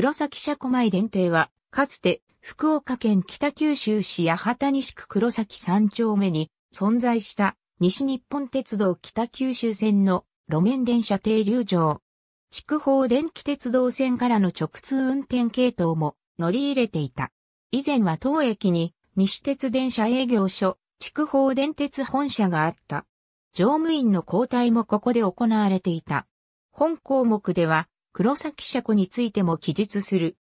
黒崎車庫前電停は、かつて福岡県北九州市八幡西区黒崎三丁目に存在した西日本鉄道北九州線の路面電車停留場。筑豊電気鉄道線からの直通運転系統も乗り入れていた。以前は当駅に西鉄電車営業所、筑豊電鉄本社があった。乗務員の交代もここで行われていた。本項目では黒崎車庫についても記述する。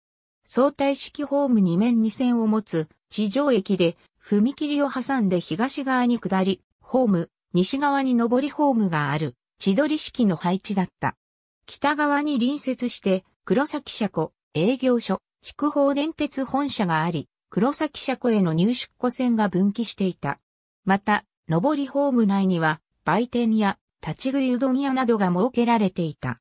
相対式ホーム2面2線を持つ地上駅で踏切を挟んで東側に下り、ホーム、西側に上りホームがある地取り式の配置だった。北側に隣接して黒崎車庫、営業所、筑豊電鉄本社があり、黒崎車庫への入出庫線が分岐していた。また、上りホーム内には売店や立ち食いうどん屋などが設けられていた。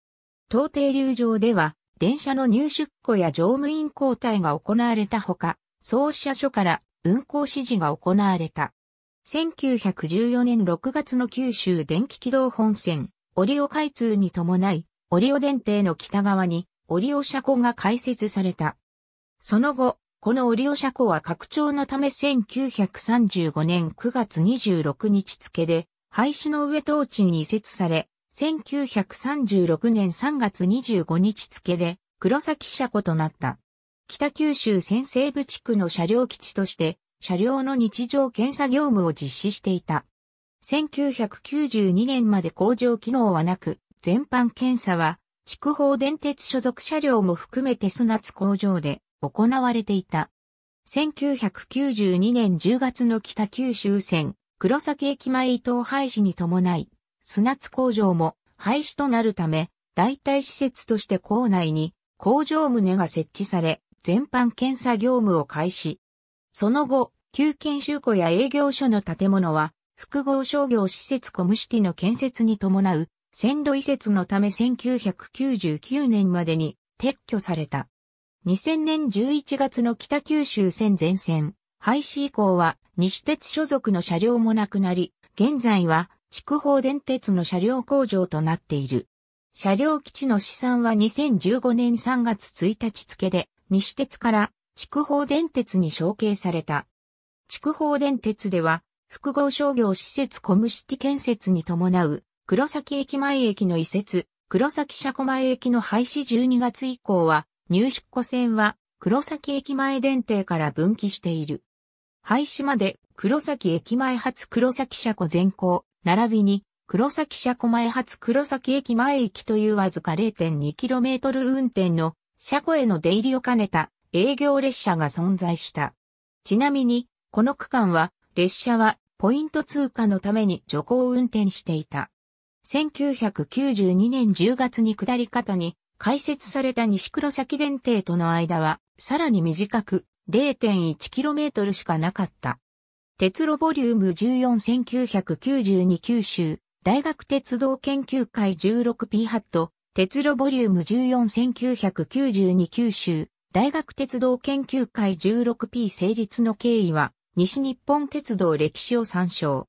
東停留場では、電車の入出庫や乗務員交代が行われたほか、総社所から運行指示が行われた。1914年6月の九州電気軌道本線、オリオ開通に伴い、オリオ電停の北側にオリオ車庫が開設された。その後、このオリオ車庫は拡張のため1935年9月26日付で、廃止の上当地に移設され、1936年3月25日付で黒崎車庫となった。北九州先西部地区の車両基地として車両の日常検査業務を実施していた。1992年まで工場機能はなく、全般検査は、地区法電鉄所属車両も含めて砂津工場で行われていた。1992年10月の北九州線、黒崎駅前伊東廃止に伴い、砂津工場も廃止となるため、代替施設として校内に工場棟が設置され、全般検査業務を開始。その後、旧研修庫や営業所の建物は、複合商業施設コムシティの建設に伴う、線路移設のため1999年までに撤去された。2000年11月の北九州線全線、廃止以降は西鉄所属の車両もなくなり、現在は筑豊電鉄の車両工場となっている。車両基地の試算は2015年3月1日付で、西鉄から筑豊電鉄に承継された。筑豊電鉄では、複合商業施設コムシティ建設に伴う、黒崎駅前駅の移設、黒崎車庫前駅の廃止12月以降は、入出庫線は黒崎駅前電停から分岐している。廃止まで黒崎駅前発黒崎車庫全行、並びに、黒崎車庫前発黒崎駅前行きというわずか 0.2km 運転の車庫への出入りを兼ねた営業列車が存在した。ちなみに、この区間は、列車はポイント通過のために徐行運転していた。1992年10月に下り方に開設された西黒崎電停との間は、さらに短く 0.1km しかなかった。鉄路ボリューム141992九州、大学鉄道研究会 16P ハット、鉄路ボリューム141992九州、大学鉄道研究会 16P 成立の経緯は、西日本鉄道歴史を参照。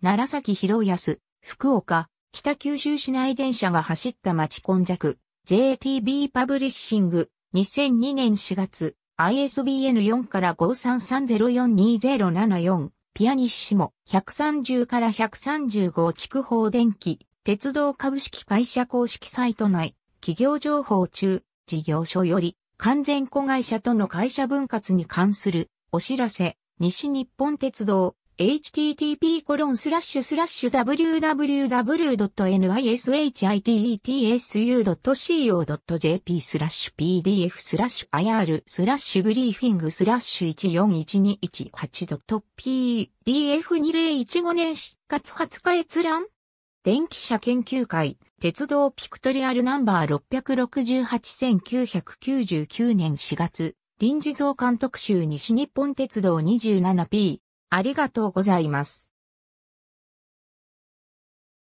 奈良崎広安、福岡、北九州市内電車が走った町根弱、JTB パブリッシング、2002年4月、ISBN4 から533042074、ピアニッシモ、130から135筑豊電機、鉄道株式会社公式サイト内、企業情報中、事業所より、完全子会社との会社分割に関する、お知らせ、西日本鉄道、http://www.nishitsu.co.jp スラッシュ pdf スラッシュ ir スラッシュブリーフィングスラッシュ 141218.pdf2015 年4月20日閲覧電気車研究会鉄道ピクトリアルナンバー6 6 8 9 9 9年4月臨時増刊特集西日本鉄道 27P ありがとうございます。